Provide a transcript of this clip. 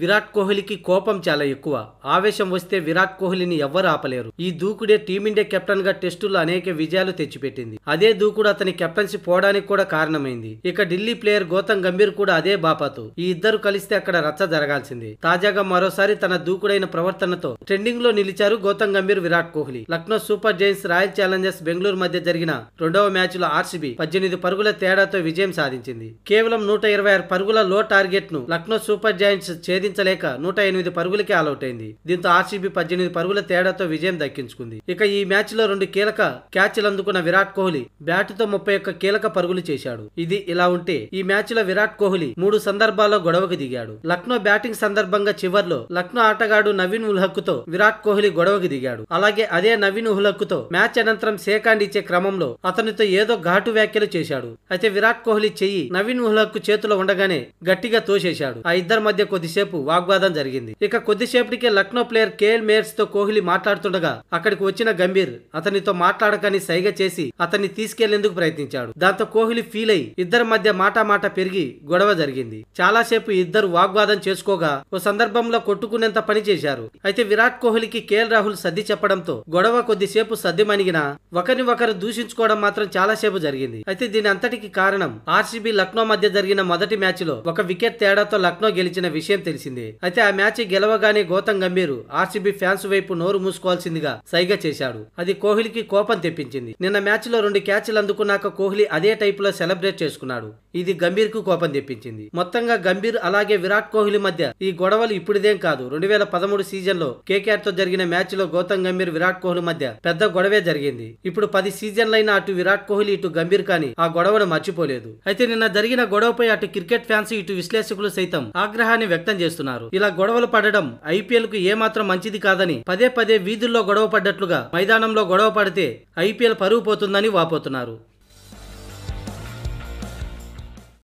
విరాట్ కోహ్లీకి కోపం చాలా ఎక్కువ ఆవేశం వస్తే విరాట్ కోహ్లీని ఎవ్వరు ఆపలేరు ఈ దూకుడే టీమిండియా కెప్టెన్ గా టెస్టుల్లో అనేక విజయాలు తెచ్చిపెట్టింది అదే దూకుడు అతని కెప్టెన్సీ పోవడానికి కూడా కారణమైంది ఇక ఢిల్లీ ప్లేయర్ గౌతమ్ గంభీర్ కూడా అదే బాపాతు ఈ ఇద్దరు కలిస్తే అక్కడ రచ్చ జరగాల్సింది తాజాగా మరోసారి తన దూకుడైన ప్రవర్తనతో ట్రెండింగ్ లో నిలిచారు Gautam Gambhir Virat Kohli Lucknow super giants royal challengers Bengaluru మధ్య జరిగిన రెండవ మ్యాచ్ లో ఆర్సీబీ పద్దెనిమిది పరుగుల తేడాతో విజయం సాధించింది కేవలం నూట ఇరవై ఆరు పరుగుల లో టార్గెట్ ను లక్నో సూపర్ జైంట్స్ భేదించలేక నూట ఎనిమిది పరుగులకే ఆలౌట్ అయింది దీంతో ఆర్సీబీ పద్దెనిమిది పరుగుల తేడాతో విజయం దక్కించుకుంది ఇక ఈ మ్యాచ్ లో రెండు కీలక క్యాచ్లు అందుకున్న విరాట్ కోహ్లీ బ్యాట్ తో ముప్పై ఒక్క కీలక పరుగులు చేశాడు ఇది ఇలా ఉంటే ఈ మ్యాచ్ లో విరాట్ కోహ్లీ మూడు సందర్భాల్లో గొడవకు దిగాడు లక్నో బ్యాటింగ్ సందర్భంగా చివర్లో లక్నో ఆటగాడు నవీన్ తో విరాట్ కోహ్లీ గొడవకు దిగాడు అలాగే అదే నవీన్ తో మ్యాచ్ అనంతరం సేకాండ్ ఇచ్చే క్రమంలో అతనితో ఏదో ఘాటు వ్యాఖ్యలు చేశాడు అయితే విరాట్ కోహ్లీ చెయ్యి నవీన్ ఉల్హక్ చేతిలో ఉండగానే గట్టిగా తోసేశాడు ఆ ఇద్దరి మధ్య కొద్దిసేపు కొద్దిసేపు వాగ్వాదం జరిగింది ఇక కొద్దిసేపటికే లక్నో ప్లేయర్ కేఎల్ మేయర్స్ తో కోహ్లీ మాట్లాడుతుండగా అక్కడికి వచ్చిన గంభీర్ అతనితో మాట్లాడకని సైగ చేసి అతన్ని తీసుకెళ్లేందుకు ప్రయత్నించాడు దాంతో కోహ్లీ ఫీల్ అయి ఇద్దరి మధ్య మాటామాట పెరిగి గొడవ జరిగింది చాలాసేపు ఇద్దరు వాగ్వాదం చేసుకోగా ఓ సందర్భంలో కొట్టుకునేంత పని చేశారు అయితే విరాట్ కోహ్లీకి కేఎల్ రాహుల్ సర్ది చెప్పడంతో గొడవ కొద్దిసేపు మణిగినా ఒకరిని ఒకరు దూషించుకోవడం మాత్రం చాలాసేపు జరిగింది అయితే దీని అంతటికి కారణం ఆర్సీబీ లక్నో మధ్య జరిగిన మొదటి మ్యాచ్ లో ఒక వికెట్ తేడాతో లక్నో గెలిచిన విషయం తెలిసింది తెలిసిందే అయితే ఆ మ్యాచ్ గెలవగానే గౌతమ్ గంభీర్ ఆర్సీబీ ఫ్యాన్స్ వైపు నోరు మూసుకోవాల్సిందిగా సైగ చేశాడు అది కోహ్లీకి కోపం తెప్పించింది నిన్న మ్యాచ్ లో రెండు క్యాచ్లు అందుకున్నాక కోహ్లీ అదే టైపులో సెలబ్రేట్ చేసుకున్నాడు ఇది గంభీర్ కు కోపం తెప్పించింది మొత్తంగా గంభీర్ అలాగే విరాట్ కోహ్లీ మధ్య ఈ గొడవలు ఇప్పుడిదేం కాదు రెండు వేల పదమూడు సీజన్లో తో జరిగిన మ్యాచ్ లో గౌతమ్ గంభీర్ విరాట్ కోహ్లీ మధ్య పెద్ద గొడవే జరిగింది ఇప్పుడు పది సీజన్లైన అటు విరాట్ కోహ్లీ ఇటు గంభీర్ కానీ ఆ గొడవను మర్చిపోలేదు అయితే నిన్న జరిగిన గొడవపై అటు క్రికెట్ ఫ్యాన్స్ ఇటు విశ్లేషకులు సైతం ఆగ్రహాన్ని వ్యక్తం చేశారు చేస్తున్నారు ఇలా గొడవలు పడడం ఐపీఎల్ కు ఏమాత్రం మంచిది కాదని పదే పదే వీధుల్లో గొడవ పడ్డట్లుగా మైదానంలో గొడవ పడితే ఐపీఎల్ పరుగు పోతుందని వాపోతున్నారు